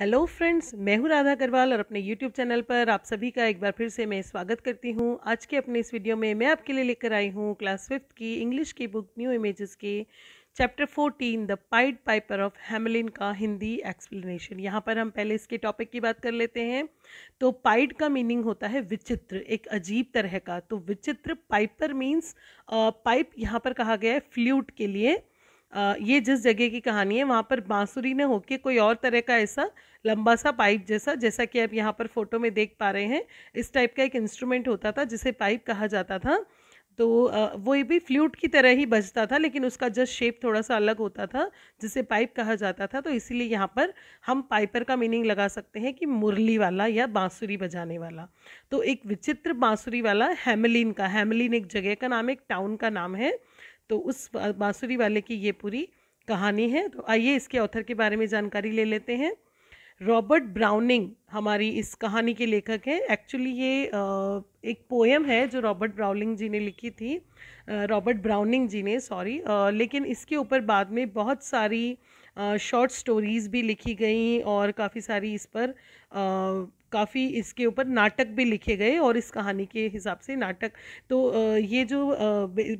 Hello friends मैं हूं राधा अग्रवाल और अपने यूट्यूब चैनल पर आप सभी का एक बार फिर से मैं स्वागत करती हूं आज के अपने इस वीडियो में मैं आपके लिए लेकर आई हूं क्लास फिफ्थ की इंग्लिश की बुक न्यू इमेजेस के chapter fourteen the pied Piper of Hamelin का हिंदी एक्सप्लेनेशन यहाँ पर हम पहले इसके टॉपिक की बात कर लेते हैं तो पाइड का मीनिंग होता है विचित्र एक अजीब तरह का तो विचित्र पाइपर मीन्स पाइप यहाँ पर कहा गया है फ्ल्यूट के लिए ये जिस जगह की कहानी है वहाँ पर बांसुरी ने होके कोई और तरह का ऐसा लंबा सा पाइप जैसा जैसा कि आप यहाँ पर फ़ोटो में देख पा रहे हैं इस टाइप का एक इंस्ट्रूमेंट होता था जिसे पाइप कहा जाता था तो वो ये भी फ्लूट की तरह ही बजता था लेकिन उसका जस्ट शेप थोड़ा सा अलग होता था जिसे पाइप कहा जाता था तो इसीलिए यहाँ पर हम पाइपर का मीनिंग लगा सकते हैं कि मुरली वाला या बांसुरी बजाने वाला तो एक विचित्र बांसुरी वाला हेमलिन का हेमलिन एक जगह का नाम एक टाउन का नाम है तो उस बाँसुरी वाले की ये पूरी कहानी है तो आइए इसके ऑथर के बारे में जानकारी ले लेते हैं रॉबर्ट ब्राउनिंग हमारी इस कहानी के लेखक हैं एक्चुअली ये एक पोएम है जो रॉबर्ट ब्राउनिंग जी ने लिखी थी रॉबर्ट ब्राउनिंग जी ने सॉरी लेकिन इसके ऊपर बाद में बहुत सारी शॉर्ट स्टोरीज़ भी लिखी गई और काफ़ी सारी इस पर काफ़ी इसके ऊपर नाटक भी लिखे गए और इस कहानी के हिसाब से नाटक तो ये जो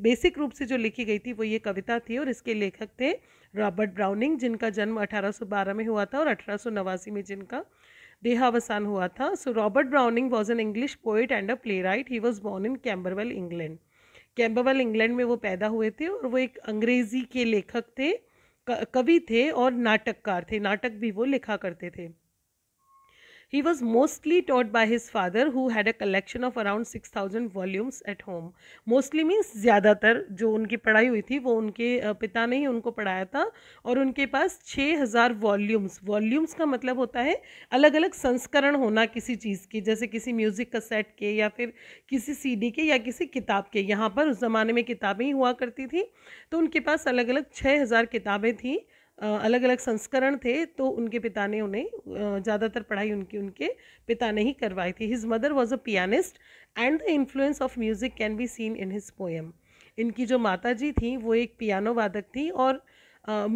बेसिक रूप से जो लिखी गई थी वो ये कविता थी और इसके लेखक थे रॉबर्ट ब्राउनिंग जिनका जन्म 1812 में हुआ था और अठारह में जिनका देहावसान हुआ था so Robert Browning was an English poet and a playwright he was born in Camberwell England Camberwell England में वो पैदा हुए थे और वो एक अंग्रेज़ी के लेखक थे कवि थे और नाटककार थे नाटक भी वो लिखा करते थे He was mostly taught by his father who had a collection of around 6000 volumes at home. Mostly means ज़्यादातर जो उनकी पढ़ाई हुई थी वो उनके पिता ने ही उनको पढ़ाया था और उनके पास 6000 वॉल्यूम्स वॉल्यूम्स का मतलब होता है अलग अलग संस्करण होना किसी चीज़ की जैसे किसी म्यूज़िक सेट के या फिर किसी सीडी के या किसी किताब के यहाँ पर उस ज़माने में किताबें ही हुआ करती थी तो उनके पास अलग अलग छः हज़ार किताबें थीं अलग अलग संस्करण थे तो उनके पिता ने उन्हें ज़्यादातर पढ़ाई उनकी उनके पिता ने ही करवाई थी his mother was a pianist and the influence of music can be seen in his poem इनकी जो माता जी थी वो एक पियानो वादक थी और आ, आ,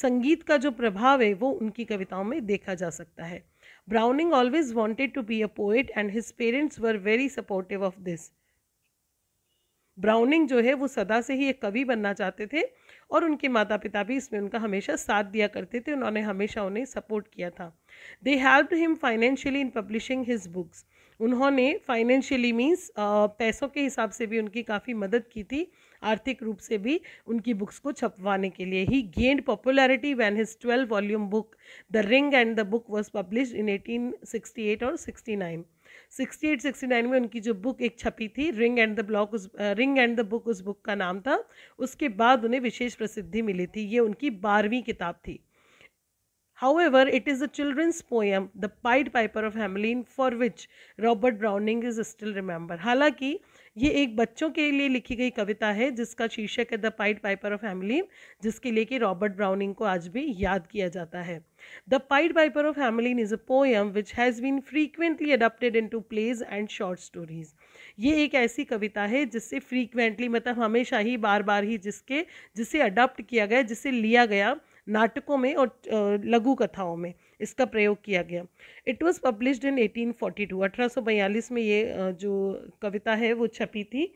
संगीत का जो प्रभाव है वो उनकी कविताओं में देखा जा सकता है Browning always wanted to be a poet and his parents were very supportive of this Browning जो है वो सदा से ही एक कवि बनना चाहते थे और उनके माता पिता भी इसमें उनका हमेशा साथ दिया करते थे उन्होंने हमेशा उन्हें सपोर्ट किया था they help him financially in publishing his books उन्होंने फाइनेंशियली मीन्स पैसों के हिसाब से भी उनकी काफ़ी मदद की थी आर्थिक रूप से भी उनकी बुक्स को छपवाने के लिए he gained popularity when his twelve volume book the ring and the book was publish in 1868 और 69 68-69 में उनकी जो बुक एक छपी थी रिंग एंड द ब्लॉक उस रिंग एंड द बुक उस बुक का नाम था उसके बाद उन्हें विशेष प्रसिद्धि मिली थी ये उनकी बारहवीं किताब थी however it is the children's poem the pied Piper of Hamelin for which Robert Browning is still remember हालांकि ये एक बच्चों के लिए लिखी गई कविता है जिसका शीर्षक है the pied Piper of family जिसके लिए कि रॉबर्ट ब्राउनिंग को आज भी याद किया जाता है the pied Piper of family is a poem which has been frequently adapted into plays and short stories ये एक ऐसी कविता है जिससे फ्रीक्वेंटली मतलब हमेशा ही बार बार ही जिसके जिसे अडॉप्ट किया गया जिसे लिया गया नाटकों में और लघु कथाओं में इसका प्रयोग किया गया इट वॉज़ पब्लिश्ड इन 1842 1842 में ये जो कविता है वो छपी थी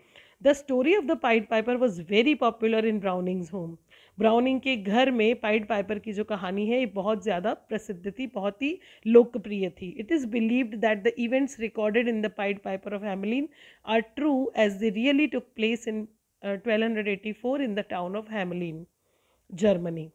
the story of the pied Piper was very popular in Browning's home Browning के घर में पाइड पाइपर की जो कहानी है ये बहुत ज़्यादा प्रसिद्ध थी बहुत ही लोकप्रिय थी it is believed that the events recorded in the pied Piper of Hamelin are true as the really took place in twelve hundred four in the town of Hamelin Germany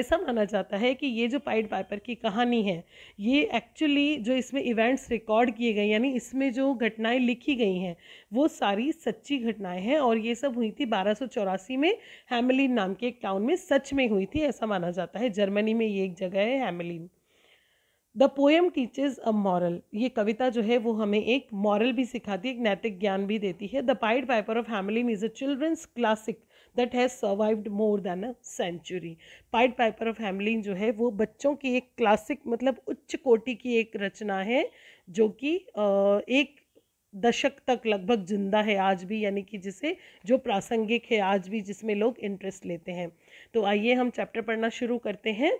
ऐसा माना जाता है कि ये जो पाइड पाइपर की कहानी है ये एक्चुअली जो इसमें इवेंट्स रिकॉर्ड किए गए यानी इसमें जो घटनाएं लिखी गई हैं वो सारी सच्ची घटनाएं हैं और ये सब हुई थी बारह में हेमलिन नाम के एक टाउन में सच में हुई थी ऐसा माना जाता है जर्मनी में ये एक जगह है Hamelin the poem teaches a moral ये कविता जो है वो हमें एक मॉरल भी सिखाती है एक नैतिक ज्ञान भी देती है the pied Piper of Hamelin is a children's classic that has survived more than a century Pied Piper of Hamelin जो है वो बच्चों की एक क्लासिक मतलब उच्च कोटि की एक रचना है जो कि एक दशक तक लगभग जिंदा है आज भी यानी कि जिसे जो प्रासंगिक है आज भी जिसमें लोग इंटरेस्ट लेते हैं तो आइए हम चैप्टर पढ़ना शुरू करते हैं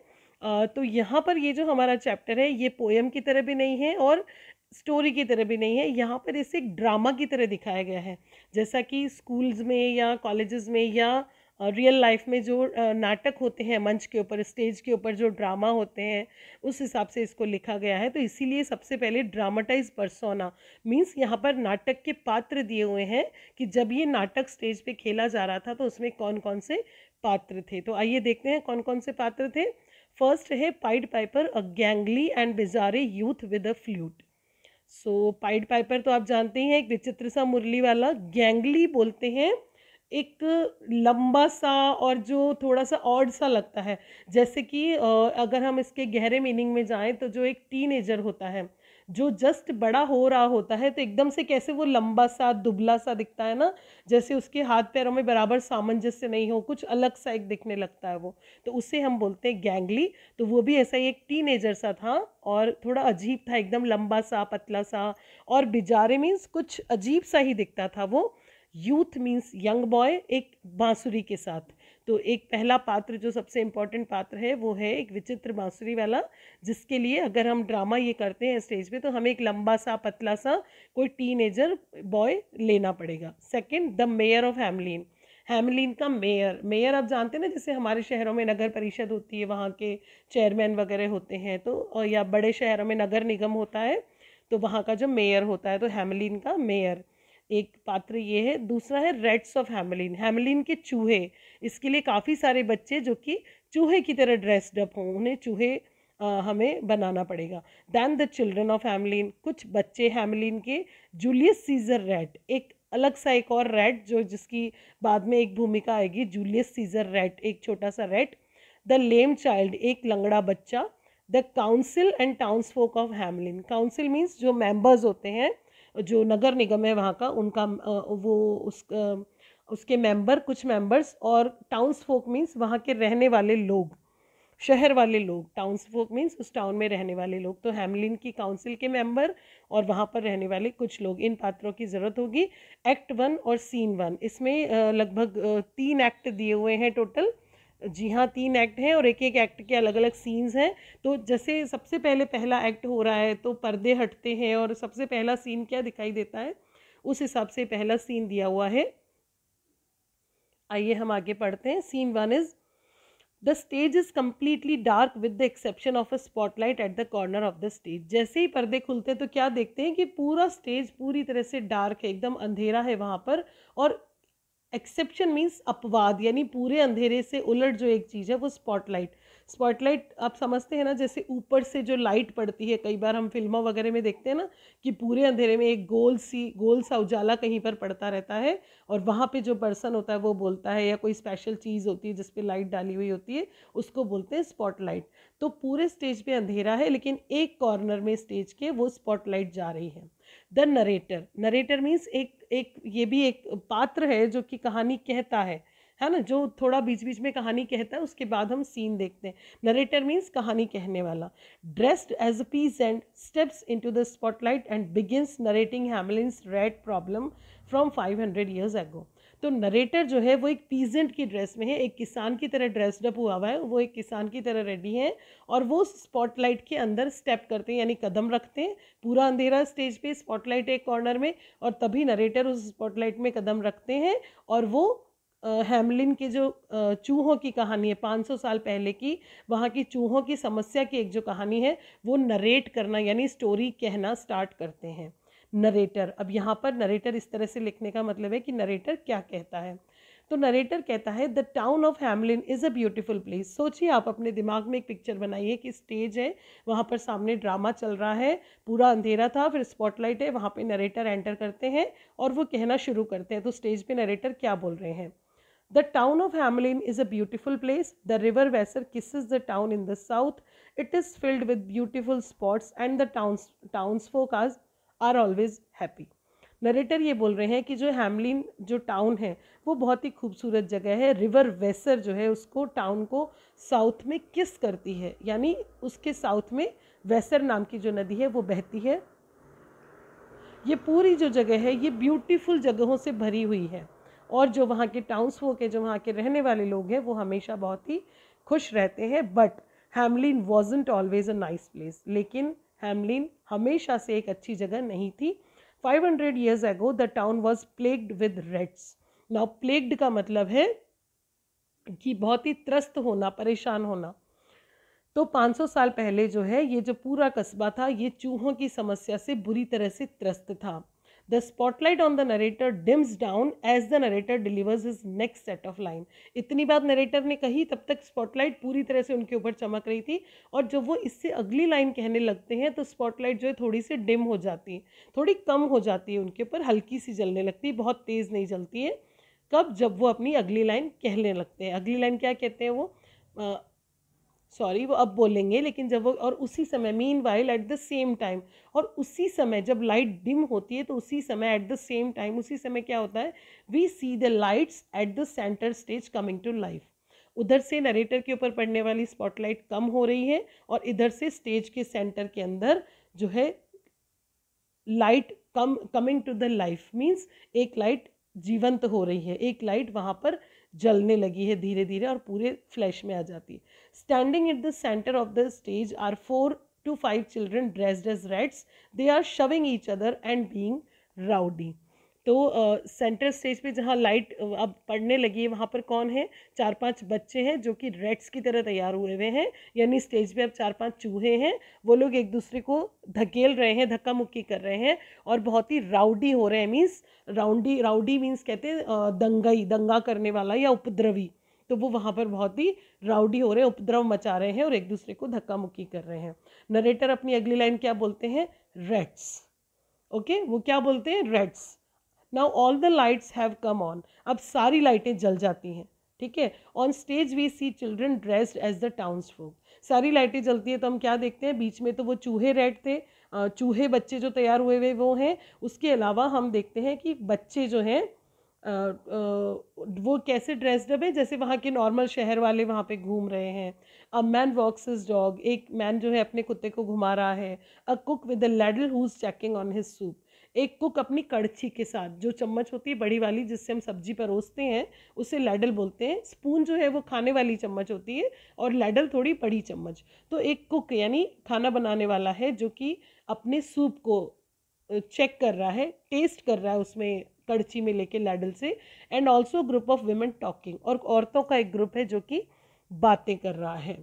तो यहाँ पर ये जो हमारा चैप्टर है ये पोएम की तरह भी नहीं है और स्टोरी की तरह भी नहीं है यहाँ पर इसे एक ड्रामा की तरह दिखाया गया है जैसा कि स्कूल्स में या कॉलेजेस में या रियल लाइफ में जो नाटक होते हैं मंच के ऊपर स्टेज के ऊपर जो ड्रामा होते हैं उस हिसाब से इसको लिखा गया है तो इसीलिए सबसे पहले ड्रामाटाइज परसोना मीन्स यहाँ पर नाटक के पात्र दिए हुए हैं कि जब ये नाटक स्टेज पे खेला जा रहा था तो उसमें कौन कौन से पात्र थे तो आइए देखते हैं कौन कौन से पात्र थे फर्स्ट है pied Piper a gangly and bizarre youth with a flute so Pied Piper तो आप जानते ही हैं एक विचित्र सा मुरली वाला गैंगली बोलते हैं एक लंबा सा और जो थोड़ा सा ऑड सा लगता है जैसे कि अगर हम इसके गहरे मीनिंग में जाएं तो जो एक टीनेजर होता है जो जस्ट बड़ा हो रहा होता है तो एकदम से कैसे वो लंबा सा दुबला सा दिखता है ना जैसे उसके हाथ पैरों में बराबर सामंजस्य नहीं हो कुछ अलग सा एक दिखने लगता है वो तो उसे हम बोलते हैं गैंगली तो वो भी ऐसा ही एक टीनेजर सा था और थोड़ा अजीब था एकदम लंबा सा पतला सा और बिजारे मीन्स कुछ अजीब सा ही दिखता था वो यूथ मीन्स यंग बॉय एक बांसुरी के साथ तो एक पहला पात्र जो सबसे इम्पॉर्टेंट पात्र है वो है एक विचित्र बांसुरी वाला जिसके लिए अगर हम ड्रामा ये करते हैं स्टेज पे तो हमें एक लंबा सा पतला सा कोई टीनेजर बॉय लेना पड़ेगा second the mayor of Hamelin Hamelin का मेयर मेयर आप जानते हैं ना जैसे हमारे शहरों में नगर परिषद होती है वहाँ के चेयरमैन वगैरह होते हैं तो या बड़े शहरों में नगर निगम होता है तो वहाँ का जो मेयर होता है तो हैमलिन का मेयर एक पात्र ये है दूसरा है रेड्स ऑफ हेमलिन हेमलिन के चूहे इसके लिए काफ़ी सारे बच्चे जो कि चूहे की तरह ड्रेस्ड अप हों उन्हें चूहे हमें बनाना पड़ेगा then the children of Hamelin कुछ बच्चे हेमलिन के जूलियस सीजर रेड एक अलग सा एक और रेड जो जिसकी बाद में एक भूमिका आएगी जूलियस सीजर रेड एक छोटा सा रेड द लेम चाइल्ड एक लंगड़ा बच्चा the council and townsfolk of Hamelin council means जो मेम्बर्स होते हैं जो नगर निगम है वहाँ का उनका वो उस उसके मेंबर कुछ मेंबर्स और टाउन्स फोक मीन्स वहाँ के रहने वाले लोग शहर वाले लोग टाउन्स फोक मीन्स उस टाउन में रहने वाले लोग तो हेमलिन की काउंसिल के मेंबर और वहाँ पर रहने वाले कुछ लोग इन पात्रों की ज़रूरत होगी एक्ट वन और सीन वन इसमें लगभग तीन एक्ट दिए हुए हैं टोटल जी हाँ तीन एक्ट हैं और एक एक एक्ट के अलग अलग सीन्स हैं तो जैसे सबसे पहले पहला एक्ट हो रहा है तो पर्दे हटते हैं और सबसे पहला सीन क्या दिखाई देता है उस हिसाब से पहला सीन दिया हुआ है आइए हम आगे पढ़ते हैं scene one is the stage is completely dark with the exception of a spotlight at the corner of the stage जैसे ही पर्दे खुलते हैं तो क्या देखते हैं कि पूरा स्टेज पूरी तरह से डार्क है एकदम अंधेरा है वहाँ पर और एक्सेप्शन मीन्स अपवाद यानी पूरे अंधेरे से उलट जो एक चीज़ है वो स्पॉटलाइट स्पॉटलाइट आप समझते हैं ना जैसे ऊपर से जो लाइट पड़ती है कई बार हम फिल्मों वगैरह में देखते हैं ना कि पूरे अंधेरे में एक गोल सी गोल सा उजाला कहीं पर पड़ता रहता है और वहाँ पे जो पर्सन होता है वो बोलता है या कोई स्पेशल चीज़ होती है जिसपे लाइट डाली हुई होती है उसको बोलते हैं स्पॉटलाइट तो पूरे स्टेज पर अंधेरा है लेकिन एक कॉर्नर में स्टेज के वो स्पॉटलाइट जा रही है द नरेटर नरेटर मीन्स एक एक ये भी एक पात्र है जो कि कहानी कहता है है ना जो थोड़ा बीच बीच में कहानी कहता है उसके बाद हम सीन देखते हैं नरेटर मीन्स कहानी कहने वाला dressed as a piece and steps into the spotlight and begins narrating Hamelin's rat problem from five hundred years ago तो नरेटर जो है वो एक पीजेंट की ड्रेस में है एक किसान की तरह ड्रेस्ड अप हुआ हुआ है वो एक किसान की तरह रेडी है और वो स्पॉटलाइट के अंदर स्टेप करते हैं यानी कदम रखते हैं पूरा अंधेरा स्टेज पे स्पॉटलाइट एक कॉर्नर में और तभी नरेटर उस स्पॉटलाइट में कदम रखते हैं और वो हैमलिन के जो चूहों की कहानी है 500 साल पहले की वहाँ की चूहों की समस्या की एक जो कहानी है वो नरेट करना यानी स्टोरी कहना स्टार्ट करते हैं नरेटर अब यहाँ पर नरेटर इस तरह से लिखने का मतलब है कि नरेटर क्या कहता है तो नरेटर कहता है the town of Hamelin is a beautiful place सोचिए आप अपने दिमाग में एक पिक्चर बनाइए कि स्टेज है वहाँ पर सामने ड्रामा चल रहा है पूरा अंधेरा था फिर स्पॉटलाइट है वहाँ पे नरेटर एंटर करते हैं और वो कहना शुरू करते हैं तो स्टेज पे नरेटर क्या बोल रहे हैं the town of Hamelin is a beautiful place the river Weser is the town in the south it is filled with beautiful spots and the town townsfolk आज आर ऑलवेज हैप्पी नरेटर ये बोल रहे हैं कि जो Hamelin जो town है वो बहुत ही खूबसूरत जगह है रिवर वेसर जो है उसको टाउन को साउथ में किस करती है यानी उसके साउथ में वेसर नाम की जो नदी है वो बहती है ये पूरी जो जगह है ये ब्यूटीफुल जगहों से भरी हुई है और जो वहाँ के टाउन्स के जो वहाँ के रहने वाले लोग हैं वो हमेशा बहुत ही खुश रहते हैं but Hamelin wasn't always a nice place लेकिन हेमलिन हमेशा से एक अच्छी जगह नहीं थी 500 hundred years ago the town was plagued with rats now plagued का मतलब है कि बहुत ही त्रस्त होना परेशान होना तो 500 साल पहले जो है ये जो पूरा कस्बा था ये चूहों की समस्या से बुरी तरह से त्रस्त था the spotlight on the narrator dims down as the narrator delivers his next set of line इतनी बात नरेटर ने कही तब तक स्पॉटलाइट पूरी तरह से उनके ऊपर चमक रही थी और जब वो इससे अगली लाइन कहने लगते हैं तो स्पॉटलाइट जो है थोड़ी सी डिम हो जाती है थोड़ी कम हो जाती है उनके ऊपर हल्की सी जलने लगती है बहुत तेज़ नहीं जलती है कब जब वो अपनी अगली लाइन कहने लगते हैं अगली लाइन क्या कहते हैं वो सॉरी वो अब बोलेंगे लेकिन जब वो और उसी समय meanwhile at the same time और उसी समय जब लाइट डिम होती है तो उसी समय एट द सेम टाइम उसी समय क्या होता है we see the lights at the centre stage coming to life उधर से नरेटर के ऊपर पड़ने वाली स्पॉटलाइट कम हो रही है और इधर से स्टेज के सेंटर के अंदर जो है light come coming to the life means एक लाइट जीवंत हो रही है एक लाइट वहाँ पर जलने लगी है धीरे धीरे और पूरे फ्लैश में आ जाती है standing at the centre of the stage are four to five children dressed as rats they are shoving each other and being rowdy तो सेंटर स्टेज पे जहाँ लाइट अब पढ़ने लगी है वहाँ पर कौन है चार पांच बच्चे हैं जो कि रेड्स की तरह तैयार हुए हुए हैं यानी स्टेज पे अब चार पांच चूहे हैं वो लोग एक दूसरे को धकेल रहे हैं धक्का मुक्की कर रहे हैं और बहुत ही राउडी हो रहे हैं मीन्स राउडी राउडी मीन्स कहते हैं दंगाई दंगा करने वाला या उपद्रवी तो वो वहाँ पर बहुत ही राउडी हो रहे हैं उपद्रव मचा रहे हैं और एक दूसरे को धक्का मुक्की कर रहे हैं नरेटर अपनी अगली लाइन क्या बोलते हैं रेड्स ओके वो क्या बोलते हैं rats now all the lights have come on अब सारी लाइटें जल जाती हैं ठीक है on stage we see children dressed as the townsfolk सारी लाइटें जलती हैं तो हम क्या देखते हैं बीच में तो वो चूहे रेड थे चूहे बच्चे जो तैयार हुए हुए वो हैं उसके अलावा हम देखते हैं कि बच्चे जो हैं वो कैसे ड्रेस्डअप है जैसे वहाँ के नॉर्मल शहर वाले वहाँ पे घूम रहे हैं a man walks his dog एक मैन जो है अपने कुत्ते को घुमा रहा है a cook with a ladle who is checking on his soup एक कुक अपनी कड़छी के साथ जो चम्मच होती है बड़ी वाली जिससे हम सब्जी परोसते हैं उसे लैडल बोलते हैं स्पून जो है वो खाने वाली चम्मच होती है और लैडल थोड़ी बड़ी चम्मच तो एक कुक यानी खाना बनाने वाला है जो कि अपने सूप को चेक कर रहा है टेस्ट कर रहा है उसमें कड़छी में लेके लैडल से and also group of women talking और औरतों का एक ग्रुप है जो कि बातें कर रहा है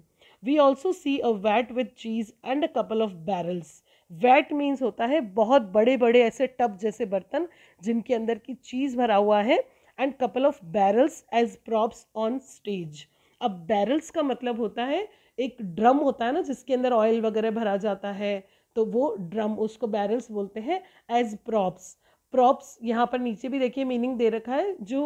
we also see a vat with cheese and a couple of barrels vat means होता है बहुत बड़े बड़े ऐसे टब जैसे बर्तन जिनके अंदर की चीज़ भरा हुआ है and couple of barrels as props on stage अब बैरल्स का मतलब होता है एक ड्रम होता है ना जिसके अंदर ऑयल वगैरह भरा जाता है तो वो ड्रम उसको बैरल्स बोलते हैं एज प्रॉप्स प्रॉप्स यहाँ पर नीचे भी देखिए मीनिंग दे रखा है जो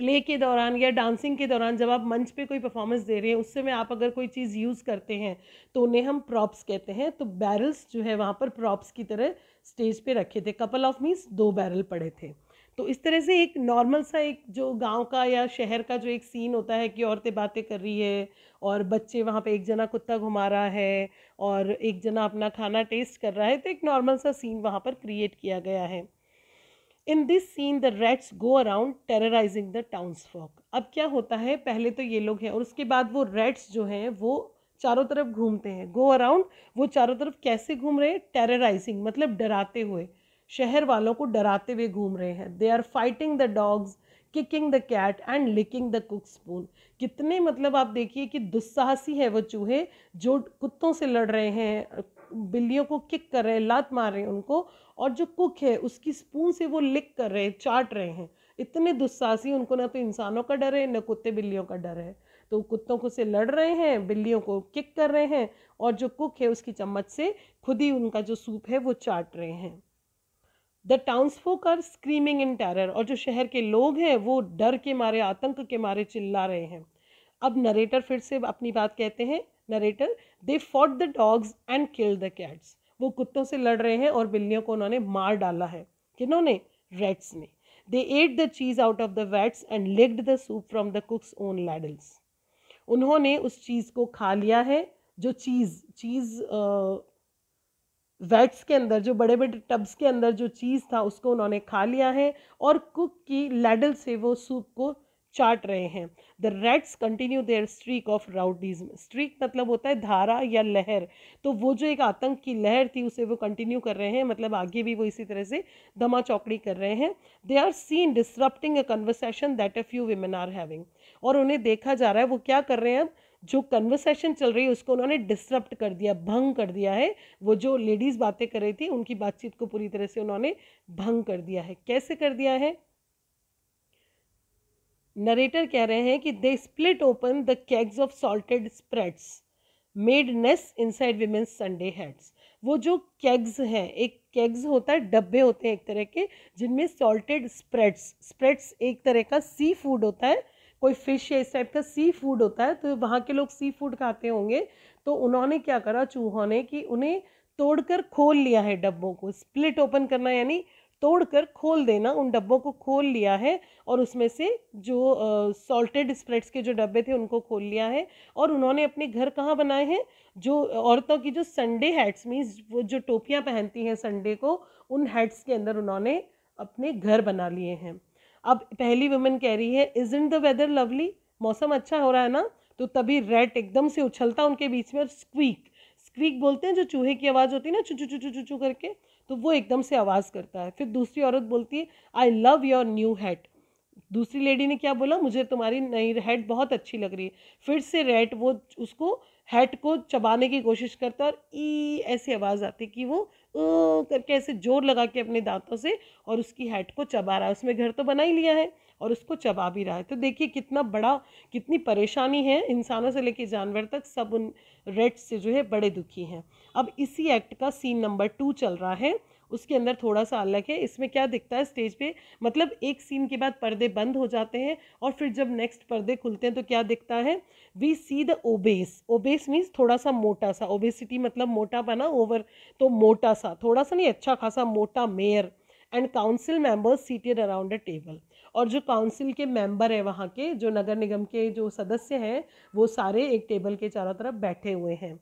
प्ले के दौरान या डांसिंग के दौरान जब आप मंच पे कोई परफॉर्मेंस दे रहे हैं उस समय आप अगर कोई चीज़ यूज़ करते हैं तो उन्हें हम प्रॉप्स कहते हैं तो बैरल्स जो है वहाँ पर प्रॉप्स की तरह स्टेज पे रखे थे कपल ऑफ मीन्स दो बैरल पड़े थे तो इस तरह से एक नॉर्मल सा एक जो गांव का या शहर का जो एक सीन होता है कि औरतें बातें कर रही है और बच्चे वहाँ पे एक जना कुत्ता घुमा रहा है और एक जना अपना खाना टेस्ट कर रहा है तो एक नॉर्मल सा सीन वहाँ पर क्रिएट किया गया है in this scene the rats go around terrorizing the folk अब क्या होता है पहले तो ये लोग हैं और उसके बाद वो रेट्स जो हैं वो चारों तरफ घूमते हैं गो अराउंड वो चारों तरफ कैसे घूम रहे हैं टेरराइजिंग मतलब डराते हुए शहर वालों को डराते हुए घूम रहे हैं they are fighting the dogs kicking the cat and licking the cook spoon कितने मतलब आप देखिए कि दुस्साहसी है वो चूहे जो कुत्तों से लड़ रहे हैं बिल्लियों को किक कर रहे हैं लात मार रहे हैं उनको और जो कुक है उसकी स्पून से वो लिक कर रहे हैं चाट रहे हैं इतने दुस्साहसी उनको ना तो इंसानों का डर है ना कुत्ते बिल्लियों का डर है तो कुत्तों को से लड़ रहे हैं बिल्लियों को किक कर रहे हैं और जो कुक है उसकी चम्मच से खुद ही उनका जो सूप है वो चाट रहे हैं the townsfolk are screaming in terror और जो शहर के लोग हैं वो डर के मारे आतंक के मारे चिल्ला रहे हैं अब नरेटर फिर से अपनी बात कहते हैं narrator they fought the dogs and kill the cats वो कुत्तों से लड़ रहे हैं और बिल्लियों को उन्होंने मार डाला है किन्होंने रेट्स ने they ate the cheese out of the vats and licked the soup from the cook's own ladles उन्होंने उस चीज़ को खा लिया है जो चीज़ चीज़ वैट्स के अंदर जो बड़े बड़े टब्स के अंदर जो चीज़ था उसको उन्होंने खा लिया है और कुक की लैडल से वो सूप को चाट रहे हैं the rats continue their streak of rowdies streak मतलब होता है धारा या लहर तो वो जो एक आतंक की लहर थी उसे वो कंटिन्यू कर रहे हैं मतलब आगे भी वो इसी तरह से दमा चौकड़ी कर रहे हैं they are seen disrupting a conversation that a few women are having और उन्हें देखा जा रहा है वो क्या कर रहे हैं अब जो कन्वर्सेशन चल रही है उसको उन्होंने डिसरप्ट कर दिया भंग कर दिया है वो जो लेडीज़ बातें कर रही थी उनकी बातचीत को पूरी तरह से उन्होंने भंग कर दिया है कैसे कर दिया है नरेटर कह रहे हैं कि they split open the kegs of salted sprats made nests inside women's Sunday hats वो जो केग्स हैं एक केग्स होता है डब्बे होते हैं एक तरह के जिनमें सॉल्टेड स्प्रेड्स स्प्रेड्स एक तरह का सी फूड होता है कोई फिश या इस टाइप का सी फूड होता है तो वहाँ के लोग सी फूड खाते होंगे तो उन्होंने क्या करा चूहों ने कि उन्हें तोड़कर खोल लिया है डब्बों को स्प्लिट ओपन करना यानी तोड़कर खोल देना उन डब्बों को खोल लिया है और उसमें से जो सॉल्टेड स्प्रेड्स के जो डब्बे थे उनको खोल लिया है और उन्होंने अपने घर कहाँ बनाए हैं जो औरतों की जो संडे हैट्स मीन्स वो जो टोपियाँ पहनती हैं संडे को उन हैट्स के अंदर उन्होंने अपने घर बना लिए हैं अब पहली वुमेन कह रही है isn't the weather lovely मौसम अच्छा हो रहा है ना तो तभी रेट एकदम से उछलता उनके बीच में और स्क्वीक स्क्वीक बोलते हैं जो चूहे की आवाज़ होती है ना चू चू चू चू चू करके तो वो एकदम से आवाज़ करता है फिर दूसरी औरत बोलती है I love your new hat दूसरी लेडी ने क्या बोला मुझे तुम्हारी नई हेड बहुत अच्छी लग रही है फिर से रेट वो उसको हेड को चबाने की कोशिश करता है और ई ऐसी आवाज़ आती कि वो करके ऐसे जोर लगा के अपने दांतों से और उसकी हेड को चबा रहा है उसमें घर तो बना ही लिया है और उसको चबा भी रहा है तो देखिए कितना बड़ा कितनी परेशानी है इंसानों से लेके जानवर तक सब उन रेट्स से जो है बड़े दुखी हैं अब इसी एक्ट का सीन नंबर टू चल रहा है उसके अंदर थोड़ा सा अलग है इसमें क्या दिखता है स्टेज पे मतलब एक सीन के बाद पर्दे बंद हो जाते हैं और फिर जब नेक्स्ट पर्दे खुलते हैं तो क्या दिखता है we see the obese obese means थोड़ा सा मोटा सा ओबेसिटी मतलब मोटा बना ओवर तो मोटा सा थोड़ा सा नहीं अच्छा खासा मोटा mayor and council members seated around a table और जो काउंसिल के मेंबर है वहाँ के जो नगर निगम के जो सदस्य हैं वो सारे एक टेबल के चारों तरफ बैठे हुए हैं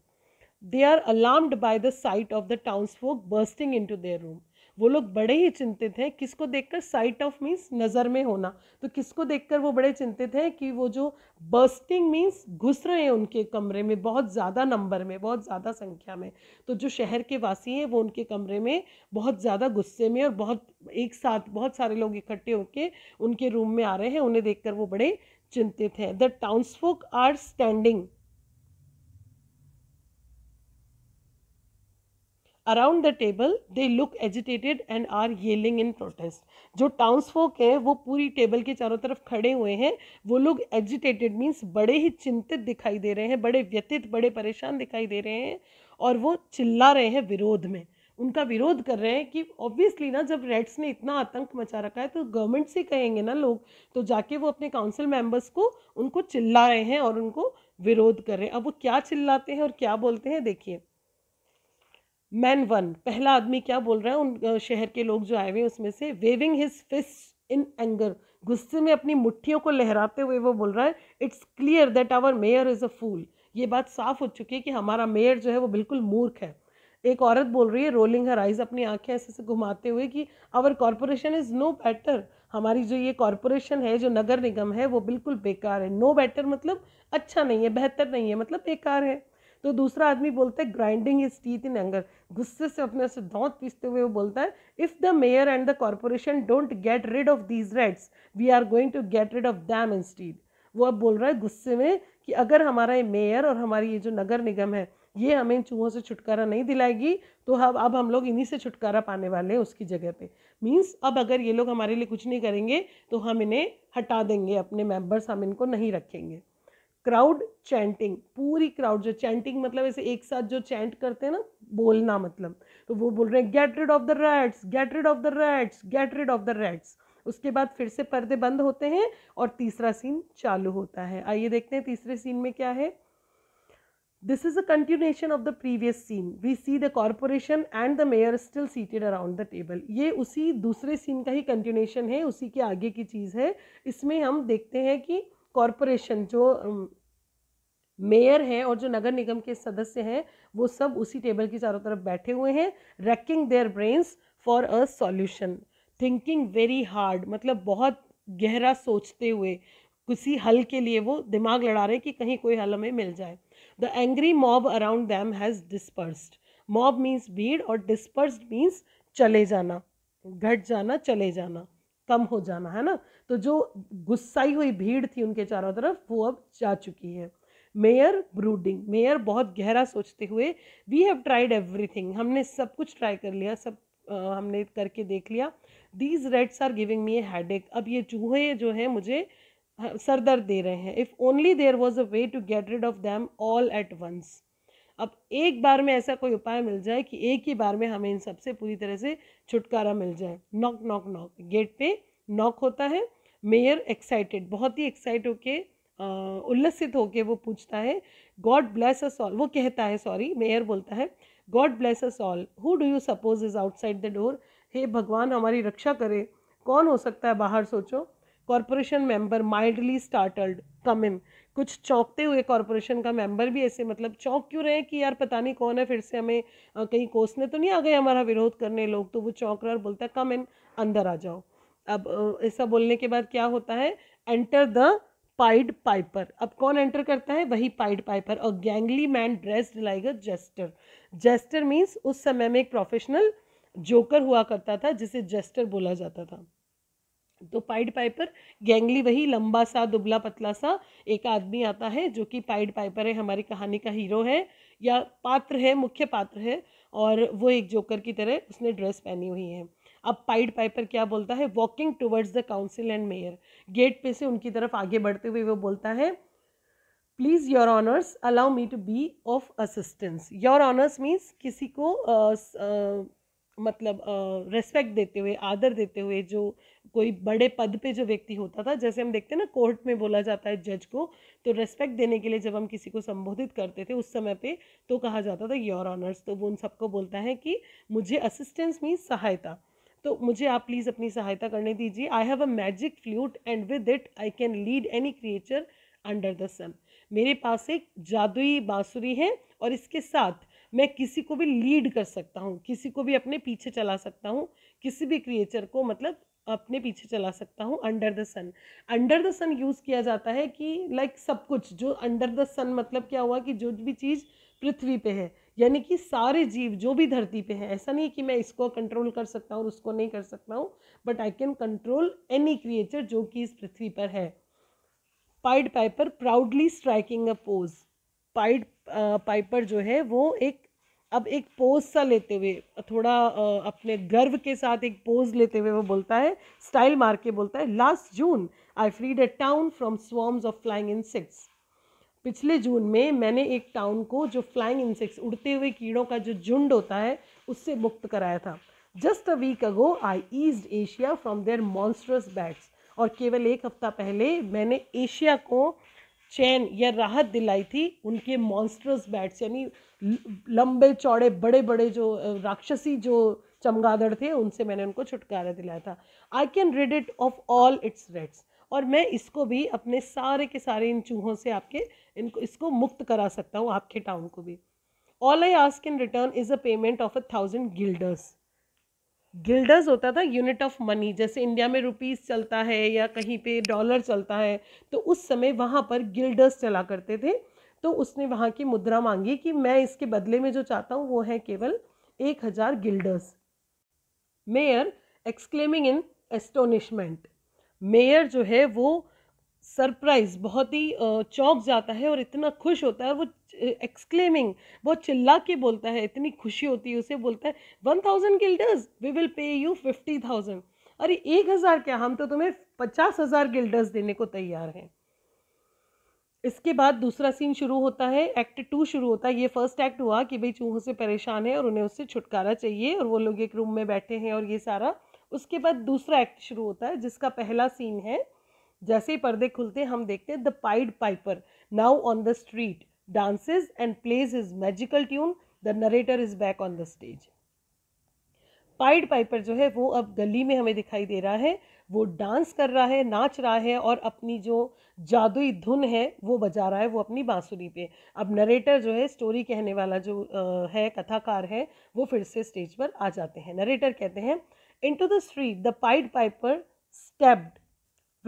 they are alarmed by the sight of the townsfolk bursting into their room वो लोग बड़े ही चिंतित हैं किसको देखकर साइट ऑफ मीन्स नज़र में होना तो किसको देखकर वो बड़े चिंतित हैं कि वो जो बर्स्टिंग मीन्स घुस रहे हैं उनके कमरे में बहुत ज़्यादा नंबर में बहुत ज़्यादा संख्या में तो जो शहर के वासी हैं वो उनके कमरे में बहुत ज़्यादा गुस्से में और बहुत एक साथ बहुत सारे लोग इकट्ठे होकर उनके रूम में आ रहे हैं उन्हें देख वो बड़े चिंतित हैं the townsfolk are standing around the table they look agitated and are yelling in protest जो टाउन्स फोक हैं वो पूरी टेबल के चारों तरफ खड़े हुए हैं वो लोग एजिटेटेड मीन्स बड़े ही चिंतित दिखाई दे रहे हैं बड़े व्यतीत बड़े परेशान दिखाई दे रहे हैं और वो चिल्ला रहे हैं विरोध में उनका विरोध कर रहे हैं कि ऑब्वियसली ना जब रेड्स ने इतना आतंक मचा रखा है तो गवर्नमेंट से कहेंगे ना लोग तो जाके वो अपने काउंसिल मेंबर्स को उनको चिल्ला रहे हैं और उनको विरोध कर रहे हैं अब वो क्या चिल्लाते हैं और क्या बोलते हैं देखिए मैन वन पहला आदमी क्या बोल रहा है उन शहर के लोग जो आए हुए हैं उसमें से waving his fist in anger गुस्से में अपनी मुट्ठियों को लहराते हुए वो बोल रहा है it's clear that our mayor is a fool ये बात साफ हो चुकी है कि हमारा मेयर जो है वो बिल्कुल मूर्ख है एक औरत बोल रही है रोलिंग हर आइज अपनी आंखें ऐसे से घुमाते हुए कि our corporation is no better हमारी जो ये कॉरपोरेशन है जो नगर निगम है वो बिल्कुल बेकार है नो no बेटर मतलब अच्छा नहीं है बेहतर नहीं है मतलब बेकार है तो दूसरा आदमी बोलता है grinding his teeth in anger गुस्से से अपने से दांत पीसते हुए वो बोलता है if the mayor and the corporation don't get rid of these rats we are going to get rid of them instead वो अब बोल रहा है गुस्से में कि अगर हमारा ये मेयर और हमारी ये जो नगर निगम है ये हमें इन चूहों से छुटकारा नहीं दिलाएगी तो हम अब हम लोग इन्हीं से छुटकारा पाने वाले हैं उसकी जगह पे मींस अब अगर ये लोग हमारे लिए कुछ नहीं करेंगे तो हम इन्हें हटा देंगे अपने मेंबर्स हम इनको नहीं रखेंगे क्राउड चैंटिंग पूरी क्राउड जो चैंटिंग मतलब ऐसे एक साथ जो चैंट करते हैं ना बोलना मतलब तो वो बोल रहे हैं get rid of the rats get rid of the rats get rid of the rats उसके बाद फिर से पर्दे बंद होते हैं और तीसरा सीन चालू होता है आइए देखते हैं तीसरे सीन में क्या है this is a continuation of the previous scene we see the corporation and the mayor still seated around the table ये उसी दूसरे सीन का ही कंटिन्यूएशन है उसी के आगे की चीज़ है इसमें हम देखते हैं कि कॉरपोरेशन जो मेयर um, हैं और जो नगर निगम के सदस्य हैं वो सब उसी टेबल के चारों तरफ बैठे हुए हैं racking their brains for a solution thinking very hard मतलब बहुत गहरा सोचते हुए किसी हल के लिए वो दिमाग लड़ा रहे हैं कि कहीं कोई हल हमें मिल जाए the angry mob around them has dispersed mob means भीड़ और डिस्पर्स्ड मीन्स चले जाना घट जाना चले जाना कम हो जाना है ना तो जो गुस्साई हुई भीड़ थी उनके चारों तरफ वो अब जा चुकी है मेयर ब्रूडिंग मेयर बहुत गहरा सोचते हुए वी हैव ट्राइड एवरीथिंग हमने सब कुछ ट्राई कर लिया सब आ, हमने करके देख लिया these rats are giving me a head अब ये चूहे जो हैं मुझे सरदर्द दे रहे हैं if only there was a way to get rid of them all at once अब एक बार में ऐसा कोई उपाय मिल जाए कि एक ही बार में हमें इन सबसे पूरी तरह से छुटकारा मिल जाए नॉक नॉक नॉक गेट पे नॉक होता है मेयर एक्साइटेड बहुत ही एक्साइट होके उल्लसित होके वो पूछता है गॉड ब्लेस अस ऑल वो कहता है सॉरी मेयर बोलता है God bless us all who do you suppose is outside the door हे भगवान हमारी रक्षा करे कौन हो सकता है बाहर सोचो corporation member mildly startled come in कुछ चौंकते हुए कॉरपोरेशन का मेंबर भी ऐसे मतलब चौंक क्यों रहे कि यार पता नहीं कौन है फिर से हमें आ, कहीं कोसने तो नहीं आ गए हमारा विरोध करने लोग तो वो चौंक रहा और बोलता है कम इन अंदर आ जाओ अब ऐसा बोलने के बाद क्या होता है एंटर द पाइड पाइपर अब कौन एंटर करता है वही पाइड पाइपर और gangly man dressed like a jester jester means उस समय में एक प्रोफेशनल जोकर हुआ करता था जिसे जेस्टर बोला जाता था तो पाइड पाइपर गैंगली वही लंबा सा दुबला पतला सा एक आदमी आता है जो कि पाइड पाइपर है हमारी कहानी का हीरो है या पात्र है मुख्य पात्र है और वो एक जोकर की तरह उसने ड्रेस पहनी हुई है अब पाइड पाइपर क्या बोलता है walking towards the council and mayor gate पे से उनकी तरफ आगे बढ़ते हुए वो बोलता है please your honours allow me to be of assistance your honours means किसी को uh, uh, मतलब रेस्पेक्ट uh, देते हुए आदर देते हुए जो कोई बड़े पद पे जो व्यक्ति होता था जैसे हम देखते हैं ना कोर्ट में बोला जाता है जज को तो रेस्पेक्ट देने के लिए जब हम किसी को संबोधित करते थे उस समय पे तो कहा जाता था योर ऑनर्स तो वो उन सबको बोलता है कि मुझे असिस्टेंस मीन सहायता तो मुझे आप प्लीज़ अपनी सहायता करने दीजिए I have a magic flute and with it I can lead any creature under the sun मेरे पास एक जादुई बाँसुरी है और इसके साथ मैं किसी को भी लीड कर सकता हूँ किसी को भी अपने पीछे चला सकता हूँ किसी भी क्रिएचर को मतलब अपने पीछे चला सकता हूँ under the sun under the sun use किया जाता है कि लाइक like, सब कुछ जो अंडर द सन मतलब क्या हुआ कि जो भी चीज़ पृथ्वी पे है यानी कि सारे जीव जो भी धरती पे हैं ऐसा नहीं कि मैं इसको कंट्रोल कर सकता हूँ उसको नहीं कर सकता हूँ but I can control any creature जो कि इस पृथ्वी पर है pied piper proudly striking a pose pied piper जो है वो एक अब एक पोज सा लेते हुए थोड़ा अपने गर्व के साथ एक पोज लेते हुए वो बोलता है स्टाइल मार के बोलता है last June I freed a town from swarms of flying insects पिछले जून में मैंने एक टाउन को जो फ्लाइंग इंसेक्ट्स उड़ते हुए कीड़ों का जो झुंड होता है उससे मुक्त कराया था just a week ago I East Asia from their monstrous bats और केवल एक हफ्ता पहले मैंने एशिया को चैन या राहत दिलाई थी उनके मॉन्स्ट्रस बैट्स यानी लंबे चौड़े बड़े बड़े जो राक्षसी जो चमगादड़ थे उनसे मैंने उनको छुटकारा दिलाया था I can rid it of all its rats और मैं इसको भी अपने सारे के सारे इन चूहों से आपके इनको इसको मुक्त करा सकता हूँ आपके टाउन को भी all I ask in return is a payment of a thousand guilders guilders होता था यूनिट ऑफ मनी जैसे इंडिया में रुपीस चलता है या कहीं पे डॉलर चलता है तो उस समय वहाँ पर गिल्डर्स चला करते थे तो उसने वहाँ की मुद्रा मांगी कि मैं इसके बदले में जो चाहता हूँ वो है केवल एक हज़ार guilders mayor exclaiming in astonishment mayor जो है वो सरप्राइज बहुत ही चौंक जाता है और इतना खुश होता है और वो एक्सक्लेमिंग बहुत चिल्ला के बोलता है इतनी खुशी होती है उसे बोलता है one thousand guilders we will pay you fifty thousand अरे एक हज़ार क्या हम तो तुम्हें पचास हज़ार गिल्डर्स देने को तैयार हैं इसके बाद दूसरा सीन शुरू होता है एक्ट टू शुरू होता है ये फर्स्ट एक्ट हुआ कि भाई चूहों से परेशान है और उन्हें उससे छुटकारा चाहिए और वो लोग एक रूम में बैठे हैं और ये सारा उसके बाद दूसरा एक्ट शुरू होता है जिसका पहला सीन है जैसे ही पर्दे खुलते हम देखते हैं the pied piper now on the street dances and plays his magical tune the narrator is back on the stage pied piper जो है वो अब गली में हमें दिखाई दे रहा है वो डांस कर रहा है नाच रहा है और अपनी जो जादुई धुन है वो बजा रहा है वो अपनी बांसुरी पे अब नरेटर जो है स्टोरी कहने वाला जो है कथाकार है वो फिर से स्टेज पर आ जाते हैं नरेटर कहते हैं into the street the pied piper stepped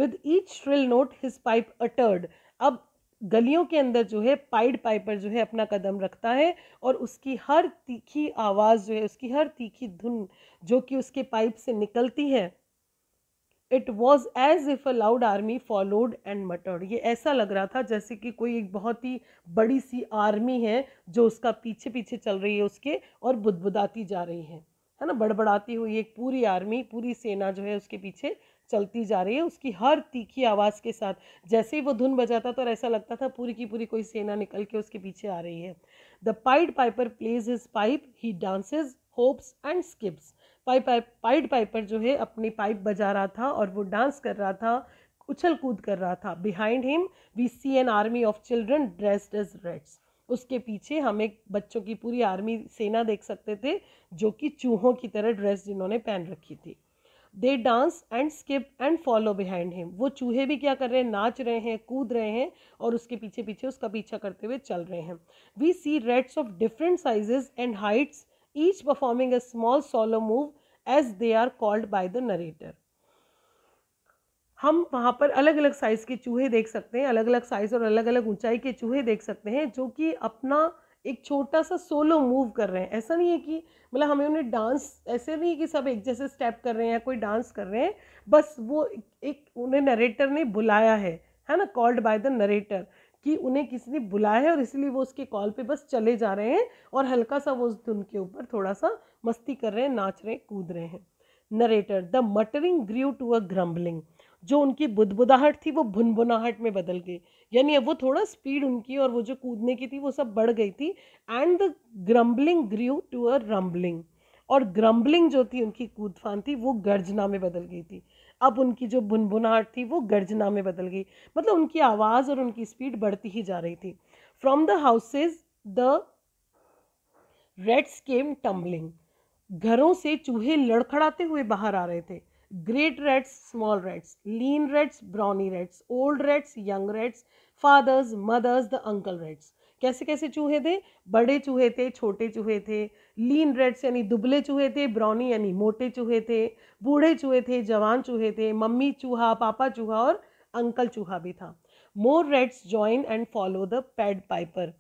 with each shrill note his pipe uttered अब गलियों के अंदर जो है पाइड पाइपर जो है अपना कदम रखता है और उसकी हर तीखी आवाज़ जो है उसकी हर तीखी धुन जो कि उसके पाइप से निकलती है it was as if a loud army followed and muttered ये ऐसा लग रहा था जैसे कि कोई एक बहुत ही बड़ी सी आर्मी है जो उसका पीछे पीछे चल रही है उसके और बुदबुदाती जा रही है है ना बड़बड़ाती हुई एक पूरी आर्मी पूरी सेना जो है उसके पीछे चलती जा रही है उसकी हर तीखी आवाज़ के साथ जैसे ही वो धुन बजाता तो ऐसा लगता था पूरी की पूरी कोई सेना निकल के उसके पीछे आ रही है the pied piper plays his pipe he dances hops and skips pipe pied piper जो है अपनी पाइप बजा रहा था और वो डांस कर रहा था उछल कूद कर रहा था behind him we see an army of children dressed as rats उसके पीछे हम एक बच्चों की पूरी आर्मी सेना देख सकते थे जो कि चूहों की तरह ड्रेस जिन्होंने पहन रखी थी they dance and skip and follow behind him वो चूहे भी क्या कर रहे हैं नाच रहे हैं कूद रहे हैं और उसके पीछे पीछे उसका पीछा करते हुए चल रहे हैं we see rats of different sizes and heights each performing a small solo move as they are called by the narrator हम वहाँ पर अलग अलग साइज़ के चूहे देख सकते हैं अलग अलग साइज़ और अलग अलग ऊंचाई के चूहे देख सकते हैं जो कि अपना एक छोटा सा सोलो मूव कर रहे हैं ऐसा नहीं है कि मतलब हमें उन्हें डांस ऐसे नहीं कि सब एक जैसे स्टेप कर रहे हैं या कोई डांस कर रहे हैं बस वो एक उन्हें नरेटर ने बुलाया है है ना कॉल्ड बाय द नरेटर कि उन्हें किसी ने बुलाया है और इसलिए वो उसके कॉल पे बस चले जा रहे हैं और हल्का सा वो उस धुन के ऊपर थोड़ा सा मस्ती कर रहे हैं नाच रहे हैं कूद रहे हैं narrator the muttering grew to a grumbling जो उनकी बुदबुदाहट थी वो भुनभुनाहट में बदल गई यानी अब वो थोड़ा स्पीड उनकी और वो जो कूदने की थी वो सब बढ़ गई थी and the grumbling grew to a rumbling और ग्रम्बलिंग जो थी उनकी कूदफान थी वो गर्जना में बदल गई थी अब उनकी जो भुनभुनाहट थी वो गर्जना में बदल गई मतलब उनकी आवाज़ और उनकी स्पीड बढ़ती ही जा रही थी from the houses the rats came tumbling घरों से चूहे लड़खड़ाते हुए बाहर आ रहे थे great rats small rats lean rats brawny rats old rats young rats fathers mothers the uncle rats कैसे कैसे चूहे थे बड़े चूहे थे छोटे चूहे थे लीन रेड्स यानी दुबले चूहे थे ब्राउनी यानी मोटे चूहे थे बूढ़े चूहे थे जवान चूहे थे मम्मी चूहा पापा चूहा और अंकल चूहा भी था more rats join and follow the pied piper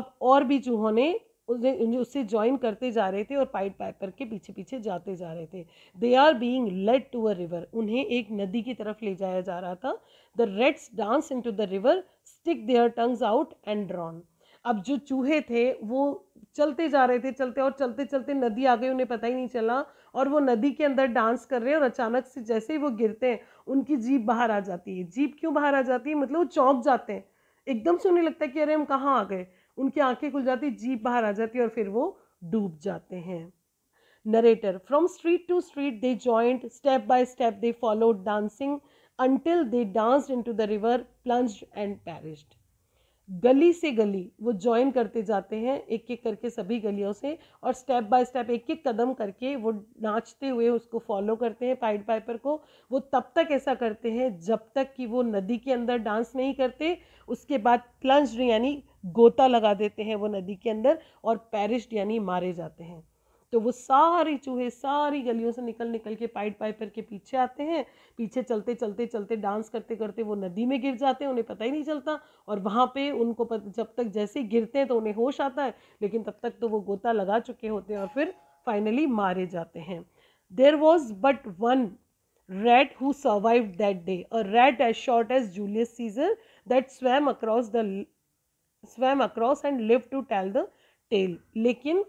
अब और भी चूहों ने उससे ज्वाइन करते जा रहे थे और पाइट पाइपर के पीछे पीछे जाते जा रहे थे they are being led to a river उन्हें एक नदी की तरफ ले जाया जा रहा था the rats dance into the river stick their tongues out and drown अब जो चूहे थे वो चलते जा रहे थे चलते और चलते चलते नदी आ गई उन्हें पता ही नहीं चला और वो नदी के अंदर डांस कर रहे हैं और अचानक से जैसे ही वो गिरते हैं उनकी जीप बाहर आ जाती है जीप क्यों बाहर आ जाती है मतलब वो चौंक जाते हैं एकदम से उन्हें लगता है कि अरे हम कहाँ आ गए उनकी आंखें खुल जाती जीप बाहर आ जाती है और फिर वो डूब जाते हैं narrator from street to street they joined step by step they follow dancing until they dance into the river plunge and perished गली से गली वो ज्वाइन करते जाते हैं एक एक करके सभी गलियों से और स्टेप बाय स्टेप एक एक कदम करके वो नाचते हुए उसको फॉलो करते हैं पाइड पाइपर को वो तब तक ऐसा करते हैं जब तक कि वो नदी के अंदर डांस नहीं करते उसके बाद प्लंज यानी गोता लगा देते हैं वो नदी के अंदर और पैरिश यानी मारे जाते हैं तो वो सारे चूहे सारी गलियों से निकल निकल के पाइड पाइपर के पीछे आते हैं पीछे चलते चलते चलते डांस करते करते वो नदी में गिर जाते हैं उन्हें पता ही नहीं चलता और वहाँ पे उनको पत, जब तक जैसे ही गिरते हैं तो उन्हें होश आता है लेकिन तब तक तो वो गोता लगा चुके होते हैं और फिर फाइनली मारे जाते हैं there was but one rat who survive that day a rat as short as Julius Caesar that swam across the swam across and live to tell the tale लेकिन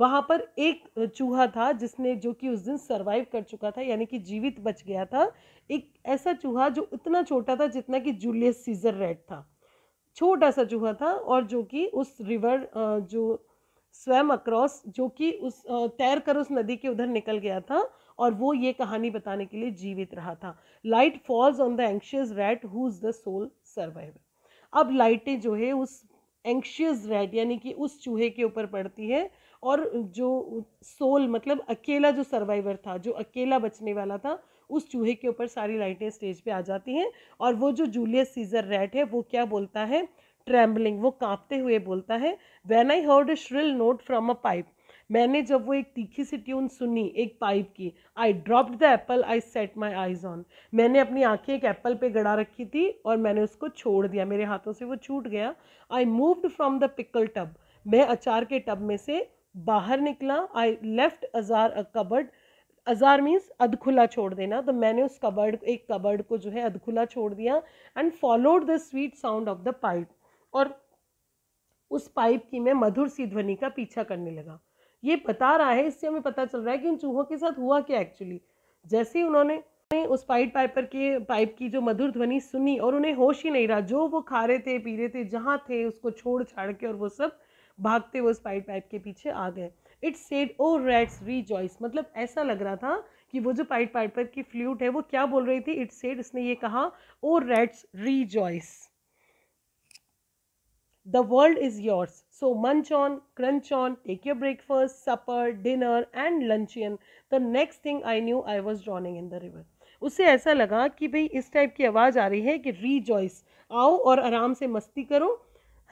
वहाँ पर एक चूहा था जिसने जो कि उस दिन सरवाइव कर चुका था यानी कि जीवित बच गया था एक ऐसा चूहा जो इतना छोटा था जितना कि जूलियस सीजर रेड था छोटा सा चूहा था और जो कि उस रिवर जो स्वयं अक्रॉस जो कि उस तैर कर उस नदी के उधर निकल गया था और वो ये कहानी बताने के लिए जीवित रहा था light falls on the anxious rat who is the sole survivor अब लाइटें जो है उस एंशियस रेड यानी कि उस चूहे के ऊपर पड़ती है और जो सोल मतलब अकेला जो सर्वाइवर था जो अकेला बचने वाला था उस चूहे के ऊपर सारी लाइटें स्टेज पे आ जाती हैं और वो जो जूलियस सीजर रेड है वो क्या बोलता है ट्रैम्बलिंग वो कांपते हुए बोलता है when I heard a shrill note from a pipe मैंने जब वो एक तीखी सी ट्यून सुनी एक पाइप की I drop the apple I set my eyes on मैंने अपनी आंखें एक एप्पल पे गड़ा रखी थी और मैंने उसको छोड़ दिया मेरे हाथों से वो छूट गया I moved from the pickle tub मैं अचार के टब में से बाहर निकला I left ajar cupboard ajar means अधखुला छोड़ देना तो मैंने उस कबर्ड एक कबर्ड को जो है अधखुला छोड़ दिया and followed the sweet sound of the pipe और उस पाइप की मैं मधुर सी ध्वनि का पीछा करने लगा ये बता रहा है इससे हमें पता चल रहा है कि उन चूहों के साथ हुआ क्या एक्चुअली जैसे ही उन्होंने उस पाइप पाइपर के पाइप की जो मधुर ध्वनि सुनी और उन्हें होश ही नहीं रहा जो वो खा रहे थे पी रहे थे जहाँ थे उसको छोड़ छाड़ के और वो सब भागते हुए स्पाइड पाइप के पीछे आ गए it said oh rats rejoice मतलब ऐसा लग रहा था कि वो जो पाइट पाइपर की फ्लूट है वो क्या बोल रही थी इट सेड इसने ये कहा oh rats rats rejoice the world is yours so munch on crunch on take your breakfast supper dinner and luncheon the next thing I knew I was drowning in the river उससे ऐसा लगा कि भाई इस type की आवाज़ आ रही है कि रीजॉइस आओ और आराम से मस्ती करो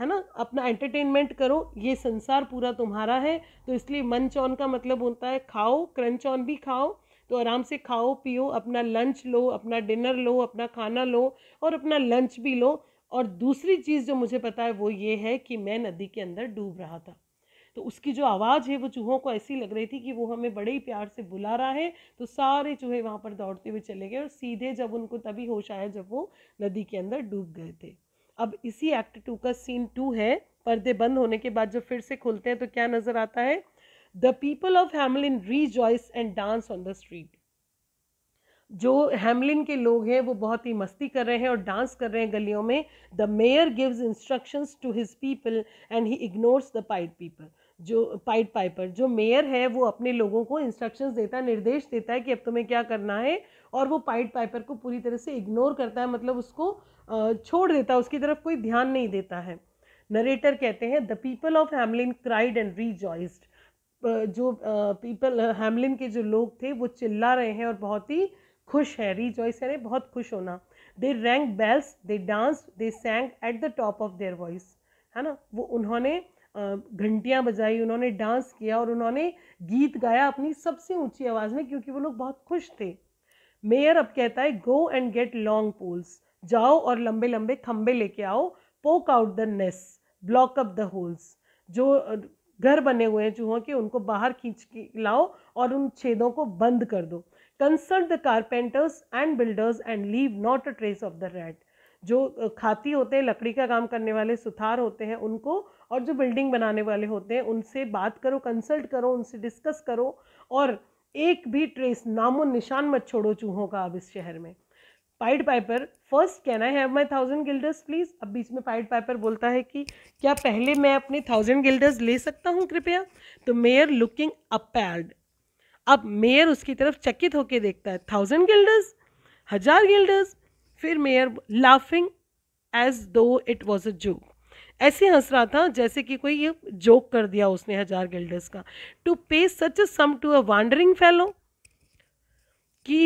है ना अपना एंटरटेनमेंट करो ये संसार पूरा तुम्हारा है तो इसलिए मंच ऑन का मतलब होता है खाओ क्रंच ऑन भी खाओ तो आराम से खाओ पियो अपना लंच लो अपना डिनर लो अपना खाना लो और अपना लंच भी लो और दूसरी चीज़ जो मुझे पता है वो ये है कि मैं नदी के अंदर डूब रहा था तो उसकी जो आवाज़ है वो चूहों को ऐसी लग रही थी कि वो हमें बड़े ही प्यार से बुला रहा है तो सारे चूहे वहाँ पर दौड़ते हुए चले गए और सीधे जब उनको तभी होश आया जब वो नदी के अंदर डूब गए थे अब इसी एक्ट टू का सीन टू है पर्दे बंद होने के बाद जब फिर से खुलते हैं तो क्या नज़र आता है the people of Hamelin rejoice and dance on the street जो हेमलिन के लोग हैं वो बहुत ही मस्ती कर रहे हैं और डांस कर रहे हैं गलियों में the mayor gives instructions to his people and he ignores the pied people जो पाइड पाइपर जो मेयर है वो अपने लोगों को इंस्ट्रक्शंस देता है निर्देश देता है कि अब तुम्हें क्या करना है और वो पाइट पाइपर को पूरी तरह से इग्नोर करता है मतलब उसको छोड़ देता है उसकी तरफ कोई ध्यान नहीं देता है नरेटर कहते हैं the people of Hamelin cried and rejoiced जो पीपल हैमलिन के जो लोग थे वो चिल्ला रहे हैं और बहुत ही खुश है रीजॉइस यानी बहुत खुश होना they rang bells they dance they sang at the top of their voice है ना वो उन्होंने घंटियाँ बजाई उन्होंने डांस किया और उन्होंने गीत गाया अपनी सबसे ऊंची आवाज़ में क्योंकि वो लोग बहुत खुश थे मेयर अब कहता है go and get long poles जाओ और लंबे लंबे खंबे लेके आओ poke out the nests block up the holes जो घर बने हुए हैं चूहों के उनको बाहर खींच के लाओ और उन छेदों को बंद कर दो consult the carpenters and builders and leave not a trace of the rat जो खाती होते हैं लकड़ी का काम करने वाले सुथार होते हैं उनको और जो बिल्डिंग बनाने वाले होते हैं उनसे बात करो कंसल्ट करो उनसे डिस्कस करो और एक भी ट्रेस नामो निशान मत छोड़ो चूहों का अब इस शहर में pied piper first can I have my thousand guilders please अब बीच में पाइड पाइपर बोलता है कि क्या पहले मैं अपने थाउजेंड गिल्डर्स ले सकता हूँ कृपया तो मेयर लुकिंग अपैड अब मेयर उसकी तरफ चकित होकर देखता है थाउजेंड गिल्डर्स हजार गिल्डर्स फिर mayor laughing as though it was a joke ऐसे हंस रहा था जैसे कि कोई ये जोक कर दिया उसने हजार गिल्डर्स का to pay such a sum to a wandering fellow कि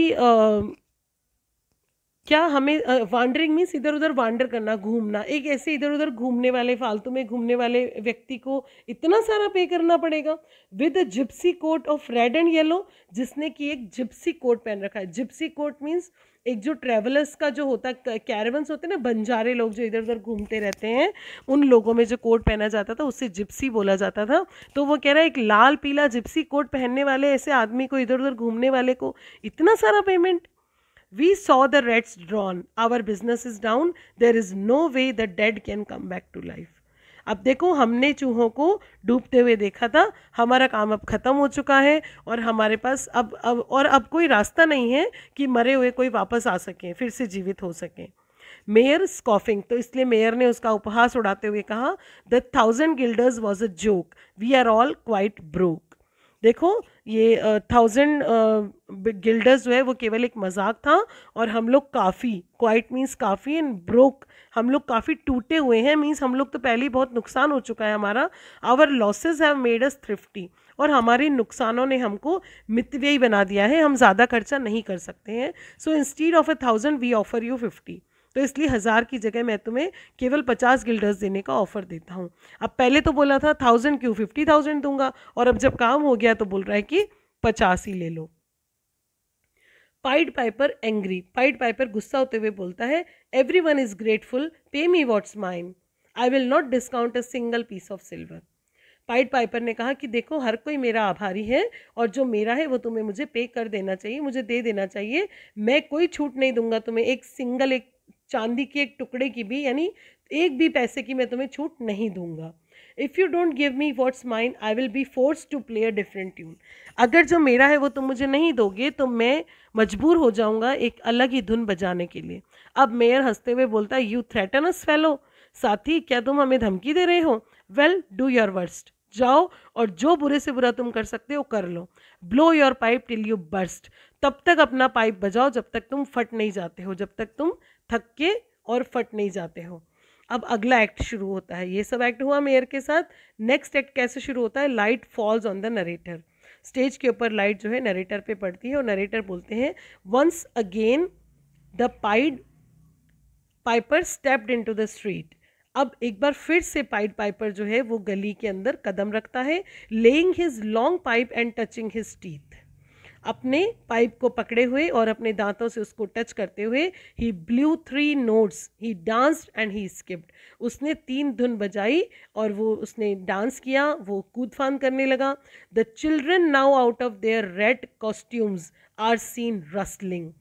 क्या हमें वांडरिंग मीन्स इधर उधर वांडर करना घूमना एक ऐसे इधर उधर घूमने वाले फालतू में घूमने वाले व्यक्ति को इतना सारा पे करना पड़ेगा with gypsy coat of red and yellow जिसने कि एक जिप्सी कोट पहन रखा है जिप्सी कोट मीन्स एक जो ट्रेवलर्स का जो होता है कैरवंस होते हैं ना बंजारे लोग जो इधर उधर घूमते रहते हैं उन लोगों में जो कोट पहना जाता था उससे जिप्सी बोला जाता था तो वो कह रहा है एक लाल पीला जिप्सी कोट पहनने वाले ऐसे आदमी को इधर उधर घूमने वाले को इतना सारा payment We saw the rats drawn. Our business is down. There is no way the dead can come back to life. अब देखो हमने चूहों को डूबते हुए देखा था हमारा काम अब ख़त्म हो चुका है और हमारे पास अब अब और अब कोई रास्ता नहीं है कि मरे हुए कोई वापस आ सकें फिर से जीवित हो सकें मेयर स्कॉफिंग तो इसलिए मेयर ने उसका उपहास उड़ाते हुए कहा the thousand guilders was a joke we are all quite broke देखो ये थाउजेंड गिल्डर्स जो है वो केवल एक मजाक था और हम लोग काफ़ी क्वाइट मीन्स काफ़ी एंड ब्रोक हम लोग काफ़ी टूटे हुए हैं मीन्स हम लोग तो पहले ही बहुत नुकसान हो चुका है हमारा our losses have made us thrifty और हमारे नुकसानों ने हमको मितव्ययी बना दिया है हम ज़्यादा खर्चा नहीं कर सकते हैं so instead of a thousand we offer you fifty तो इसलिए हज़ार की जगह मैं तुम्हें केवल पचास गिल्डर्स देने का ऑफर देता हूँ अब पहले तो बोला था थाउजेंड क्यों फिफ्टी थाउजेंड दूंगा और अब जब काम हो गया तो बोल रहा है कि पचास ही ले लो pied piper angry pied piper गुस्सा होते हुए बोलता है every one is grateful pay me what's mine I will not discount a single piece of silver pied piper ने कहा कि देखो हर कोई मेरा आभारी है और जो मेरा है वो तुम्हें मुझे पे कर देना चाहिए मुझे दे देना चाहिए मैं कोई छूट नहीं दूंगा तुम्हें एक सिंगल एक चांदी के एक टुकड़े की भी यानी एक भी पैसे की मैं तुम्हें छूट नहीं दूंगा if you don't give me what's mine I will be force to play a different tune अगर जो मेरा है वो तुम मुझे नहीं दोगे तो मैं मजबूर हो जाऊंगा एक अलग ही धुन बजाने के लिए अब मेयर हंसते हुए बोलता है यू थ्रेटन अस फेलो साथी क्या तुम हमें धमकी दे रहे हो वेल डू योर वर्स्ट जाओ और जो बुरे से बुरा तुम कर सकते हो कर लो blow your pipe till you burst तब तक अपना पाइप बजाओ जब तक तुम फट नहीं जाते हो जब तक तुम थक के और फट नहीं जाते हो अब अगला एक्ट शुरू होता है ये सब एक्ट हुआ मेयर के साथ नेक्स्ट एक्ट कैसे शुरू होता है light falls on the narrator stage के ऊपर लाइट जो है नरेटर पे पड़ती है और नरेटर बोलते हैं once again the pied piper stepped into the street अब एक बार फिर से पाइड पाइपर जो है वो गली के अंदर कदम रखता है laying his long pipe and touching his teeth अपने पाइप को पकड़े हुए और अपने दांतों से उसको टच करते हुए he blew three notes he dance and he skipped उसने तीन धुन बजाई और वो उसने डांस किया वो कूद फान करने लगा the children now out of their red costumes are seen rustling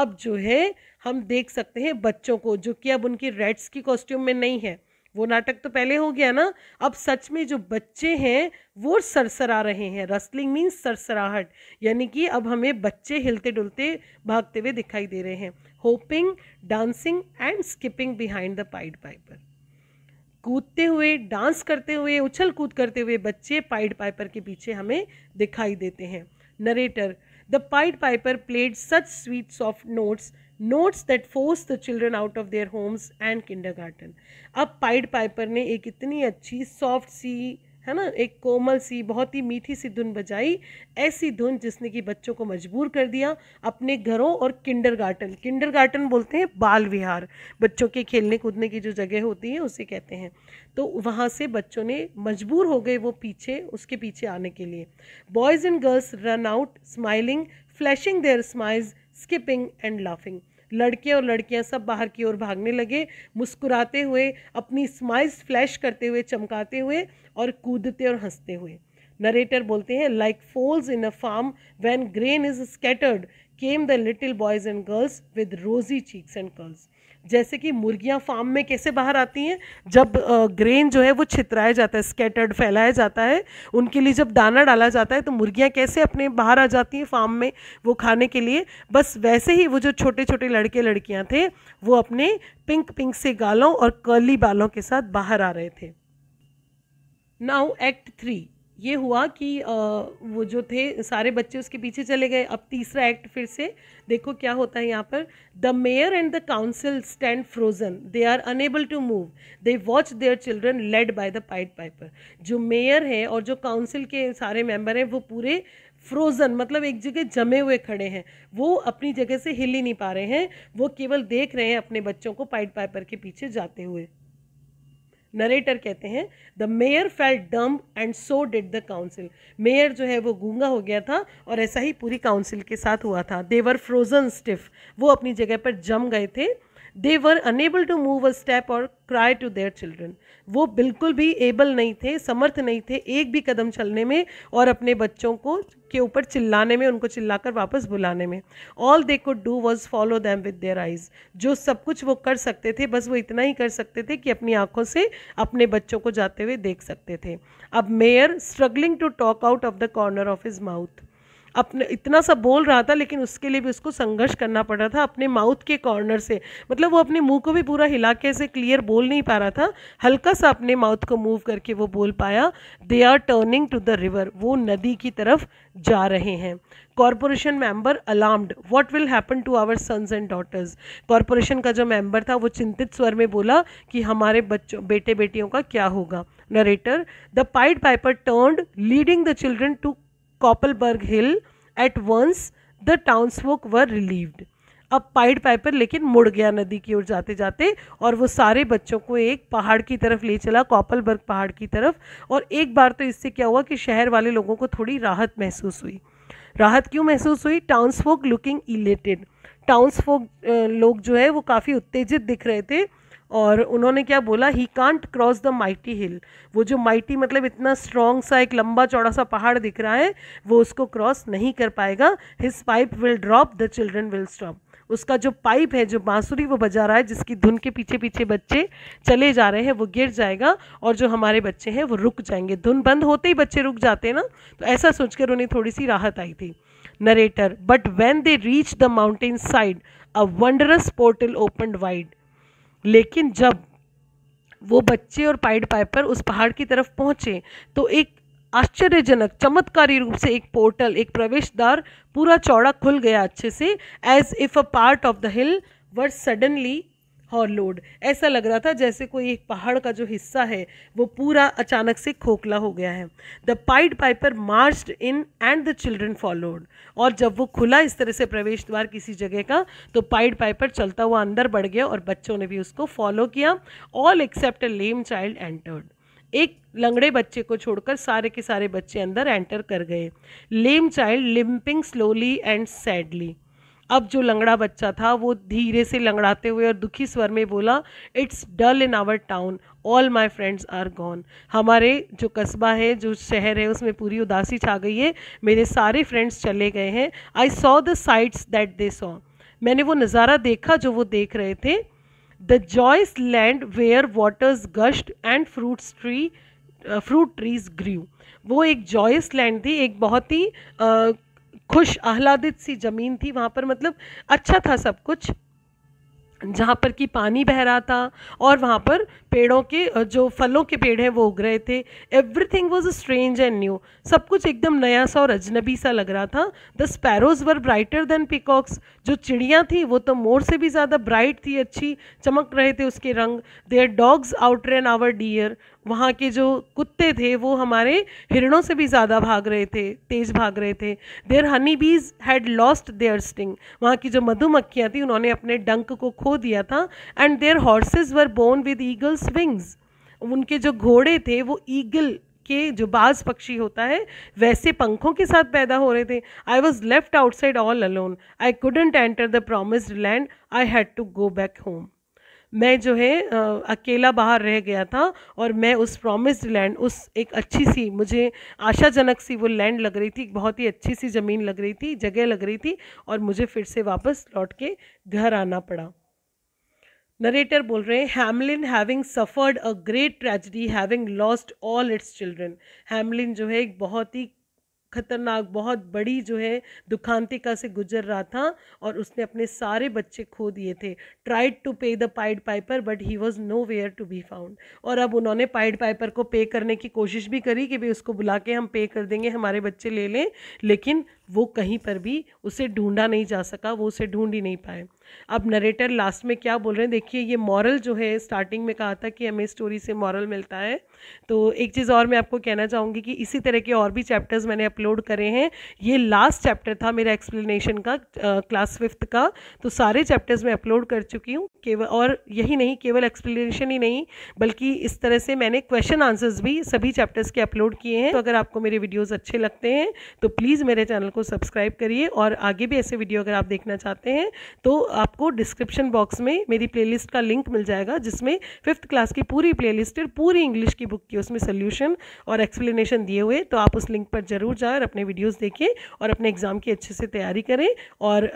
अब जो है हम देख सकते हैं बच्चों को जो कि अब उनकी रेड्स की कॉस्ट्यूम में नहीं है वो नाटक तो पहले हो गया ना अब सच में जो बच्चे हैं वो सरसरा रहे हैं रसलिंग मीन्स सरसराहट यानी कि अब हमें बच्चे हिलते डुलते भागते हुए दिखाई दे रहे हैं hopping dancing and skipping behind the pied piper कूदते हुए डांस करते हुए उछल कूद करते हुए बच्चे पाइड पाइपर के पीछे हमें दिखाई देते हैं narrator the pied piper played such sweet soft notes notes that force the children out of their homes and kindergarten अब पाइड पाइपर ने एक इतनी अच्छी सॉफ्ट सी है ना एक कोमल सी बहुत ही मीठी सी धुन बजाई ऐसी धुन जिसने कि बच्चों को मजबूर कर दिया अपने घरों और किंडर गार्टन किंडर गार्टन बोलते हैं बाल विहार बच्चों के खेलने कूदने की जो जगह होती है उसे कहते हैं तो वहाँ से बच्चों ने मजबूर हो गए वो पीछे उसके पीछे आने के लिए boys and girls run out smiling flashing their smiles skipping and laughing लड़के और लड़कियां सब बाहर की ओर भागने लगे मुस्कुराते हुए अपनी स्माइल्स फ्लैश करते हुए चमकाते हुए और कूदते और हंसते हुए नरेटर बोलते हैं like fowls in a farm when grain is scattered came the little boys and girls with rosy cheeks and curls जैसे कि मुर्गियां फार्म में कैसे बाहर आती हैं जब ग्रेन जो है वो छितराया जाता है स्केटर्ड फैलाया जाता है उनके लिए जब दाना डाला जाता है तो मुर्गियां कैसे अपने बाहर आ जाती हैं फार्म में वो खाने के लिए बस वैसे ही वो जो छोटे छोटे लड़के लड़कियाँ थे वो अपने पिंक पिंक से गालों और कर्ली बालों के साथ बाहर आ रहे थे नाउ एक्ट थ्री ये हुआ कि वो जो थे सारे बच्चे उसके पीछे चले गए अब तीसरा एक्ट फिर से देखो क्या होता है यहाँ पर the mayor and the council stand frozen they are unable to move they watch their children led by the pied piper जो मेयर है और जो काउंसिल के सारे मेंबर हैं वो पूरे फ्रोज़न मतलब एक जगह जमे हुए खड़े हैं वो अपनी जगह से हिल ही नहीं पा रहे हैं वो केवल देख रहे हैं अपने बच्चों को पाइट पाइपर के पीछे जाते हुए नरेटर कहते हैं the mayor felt dumb and so did the council mayor जो है वो गूंगा हो गया था और ऐसा ही पूरी काउंसिल के साथ हुआ था देवर फ्रोजन स्टिफ वो अपनी जगह पर जम गए थे they were unable to move a step or cry to their children वो बिल्कुल भी एबल नहीं थे समर्थ नहीं थे एक भी कदम चलने में और अपने बच्चों को के ऊपर चिल्लाने में उनको चिल्लाकर वापस बुलाने में all they could do was follow them with their eyes जो सब कुछ वो कर सकते थे बस वो इतना ही कर सकते थे कि अपनी आंखों से अपने बच्चों को जाते हुए देख सकते थे अब mayor struggling to talk out of the corner of his mouth अपने इतना सब बोल रहा था लेकिन उसके लिए भी उसको संघर्ष करना पड़ रहा था अपने माउथ के कॉर्नर से मतलब वो अपने मुंह को भी पूरा हिला के ऐसे क्लियर बोल नहीं पा रहा था हल्का सा अपने माउथ को मूव करके वो बोल पाया they are turning to the river वो नदी की तरफ जा रहे हैं corporation member alarmed what will happen to our sons and daughters corporation का जो मेंबर था वो चिंतित स्वर में बोला कि हमारे बच्चों बेटे बेटियों का क्या होगा narrator the pied piper turned leading the children to Koppelberg hill at once the townsfolk were relieved अब पाइड पाइपर लेकिन मुड़ गया नदी की ओर जाते जाते और वो सारे बच्चों को एक पहाड़ की तरफ ले चला कॉपलबर्ग पहाड़ की तरफ और एक बार तो इससे क्या हुआ कि शहर वाले लोगों को थोड़ी राहत महसूस हुई राहत क्यों महसूस हुई टाउन्सफोक लुकिंग इलेटेड टाउन्सफोक लोग जो है वो काफ़ी उत्तेजित दिख रहे थे और उन्होंने क्या बोला he can't cross the mighty hill वो जो माइटी मतलब इतना स्ट्रॉन्ग सा एक लंबा चौड़ा सा पहाड़ दिख रहा है वो उसको क्रॉस नहीं कर पाएगा his pipe will drop the children will stop उसका जो पाइप है जो बांसुरी वो बजा रहा है जिसकी धुन के पीछे पीछे बच्चे चले जा रहे हैं वो गिर जाएगा और जो हमारे बच्चे हैं वो रुक जाएंगे धुन बंद होते ही बच्चे रुक जाते हैं ना तो ऐसा सोचकर उन्हें थोड़ी सी राहत आई थी narrator but when they reach the mountain side a wondrous portal open wide लेकिन जब वो बच्चे और पाइड पाइपर उस पहाड़ की तरफ पहुंचे तो एक आश्चर्यजनक चमत्कारी रूप से एक पोर्टल एक प्रवेश द्वार पूरा चौड़ा खुल गया अच्छे से as if a part of the hill were suddenly hollowed ऐसा लग रहा था जैसे कोई एक पहाड़ का जो हिस्सा है वो पूरा अचानक से खोखला हो गया है the pied piper marched in and the children followed और जब वो खुला इस तरह से प्रवेश द्वार किसी जगह का तो पाइड पाइपर चलता हुआ अंदर बढ़ गया और बच्चों ने भी उसको फॉलो किया all except a lame child entered एक लंगड़े बच्चे को छोड़कर सारे के सारे बच्चे अंदर एंटर कर गए lame child limping slowly and sadly अब जो लंगड़ा बच्चा था वो धीरे से लंगड़ाते हुए और दुखी स्वर में बोला it's dull in our town all my friends are gone हमारे जो कस्बा है जो शहर है उसमें पूरी उदासी छा गई है मेरे सारे फ्रेंड्स चले गए हैं I saw the sights that they saw मैंने वो नज़ारा देखा जो वो देख रहे थे the joyous land where waters gushed and fruits tree fruit trees grew वो एक जॉयस लैंड थी एक बहुत ही uh, खुश आह्लादित सी ज़मीन थी वहाँ पर मतलब अच्छा था सब कुछ जहाँ पर कि पानी बह रहा था और वहाँ पर पेड़ों के जो फलों के पेड़ हैं वो उग रहे थे everything was strange and new सब कुछ एकदम नया सा और अजनबी सा लग रहा था the sparrows were brighter than peacocks जो चिड़ियाँ थी वो तो मोर से भी ज़्यादा ब्राइट थी अच्छी चमक रहे थे उसके रंग their dogs outran our deer वहाँ के जो कुत्ते थे वो हमारे हिरणों से भी ज़्यादा भाग रहे थे तेज़ भाग रहे थे देयर हनी बीज हैड लॉस्ट देयर स्टिंग वहाँ की जो मधुमक्खियाँ थी उन्होंने अपने डंक को खो दिया था and their horses were born with eagles eagle's wings उनके जो घोड़े थे वो ईगल के जो बाज पक्षी होता है वैसे पंखों के साथ पैदा हो रहे थे I was left outside all alone I couldn't enter the promised land I had to go back home मैं जो है अकेला बाहर रह गया था और मैं उस प्रॉमिस्ड लैंड उस एक अच्छी सी मुझे आशाजनक सी वो लैंड लग रही थी बहुत ही अच्छी सी ज़मीन लग रही थी जगह लग रही थी और मुझे फिर से वापस लौट के घर आना पड़ा नरेटर बोल रहे हैं Hamelin having suffered a great tragedy having lost all its children Hamelin जो है एक बहुत ही खतरनाक बहुत बड़ी जो है दुखांतिका से गुजर रहा था और उसने अपने सारे बच्चे खो दिए थे tried to pay the pied Piper but he was nowhere to be found और अब उन्होंने पाइड पाइपर को पे करने की कोशिश भी करी कि भाई उसको बुला के हम पे कर देंगे हमारे बच्चे ले लें लेकिन वो कहीं पर भी उसे ढूंढा नहीं जा सका वो उसे ढूंढ ही नहीं पाए अब नरेटर लास्ट में क्या बोल रहे हैं देखिए ये मॉरल जो है स्टार्टिंग में कहा था कि हमें स्टोरी से मॉरल मिलता है तो एक चीज़ और मैं आपको कहना चाहूँगी कि इसी तरह के और भी चैप्टर्स मैंने अपलोड करे हैं ये लास्ट चैप्टर था मेरा एक्सप्लेनेशन का क्लास फिफ्थ का तो सारे चैप्टर्स मैं अपलोड कर चुकी हूँ केवल और यही नहीं केवल एक्सप्लेनेशन ही नहीं बल्कि इस तरह से मैंने क्वेश्चन आंसर्स भी सभी चैप्टर्स के अपलोड किए हैं तो अगर आपको मेरे वीडियोज़ अच्छे लगते हैं तो प्लीज़ मेरे चैनल को को सब्सक्राइब करिए और आगे भी ऐसे वीडियो अगर आप देखना चाहते हैं तो आपको डिस्क्रिप्शन बॉक्स में मेरी प्लेलिस्ट का लिंक मिल जाएगा जिसमें फिफ्थ क्लास की पूरी प्लेलिस्ट लिस्ट पूरी इंग्लिश की बुक की उसमें सोल्यूशन और एक्सप्लेनेशन दिए हुए तो आप उस लिंक पर ज़रूर जाए और अपने वीडियोज़ देखें और अपने एग्ज़ाम की अच्छे से तैयारी करें और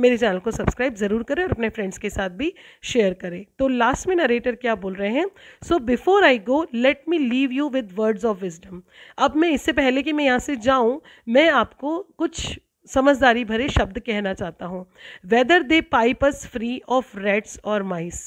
मेरे चैनल को सब्सक्राइब ज़रूर करें और अपने फ्रेंड्स के साथ भी शेयर करें तो लास्ट में नरेटर क्या बोल रहे हैं so before I go let me leave you with words of wisdom अब मैं इससे पहले कि मैं यहाँ से जाऊँ मैं आपको कुछ समझदारी भरे शब्द कहना चाहता हूँ whether they pipe us free of rats और माइस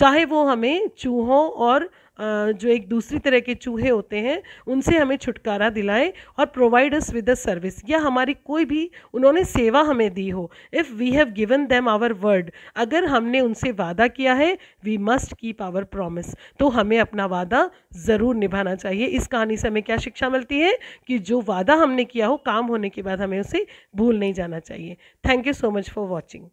चाहे वो हमें चूहों और जो एक दूसरी तरह के चूहे होते हैं उनसे हमें छुटकारा दिलाए और provide us with a service या हमारी कोई भी उन्होंने सेवा हमें दी हो if we have given them our word अगर हमने उनसे वादा किया है we must keep our promise तो हमें अपना वादा ज़रूर निभाना चाहिए इस कहानी से हमें क्या शिक्षा मिलती है कि जो वादा हमने किया हो काम होने के बाद हमें उसे भूल नहीं जाना चाहिए thank you so much for watching